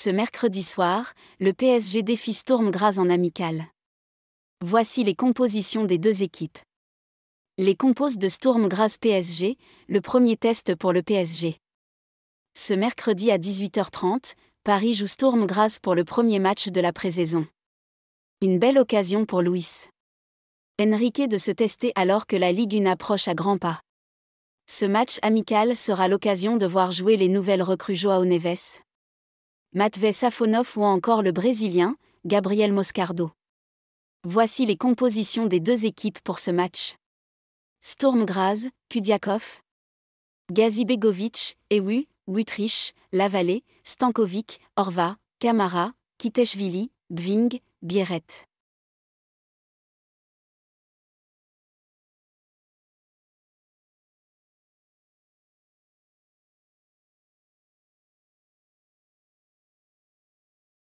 Ce mercredi soir, le PSG défie Storm Graz en amical. Voici les compositions des deux équipes. Les composent de Storm Graz PSG, le premier test pour le PSG. Ce mercredi à 18h30, Paris joue Storm Graz pour le premier match de la pré-saison. Une belle occasion pour Luis. Enrique de se tester alors que la Ligue 1 approche à grands pas. Ce match amical sera l'occasion de voir jouer les nouvelles recrues Joao Neves, Matvei Safonov ou encore le Brésilien, Gabriel Moscardo. Voici les compositions des deux équipes pour ce match. Storm Graz, Kudiakov, Gazi Begovic, Ewu, Wutrich, Lavalée, Stankovic, Orva, Kamara, Kiteshvili, Bving, Bieret.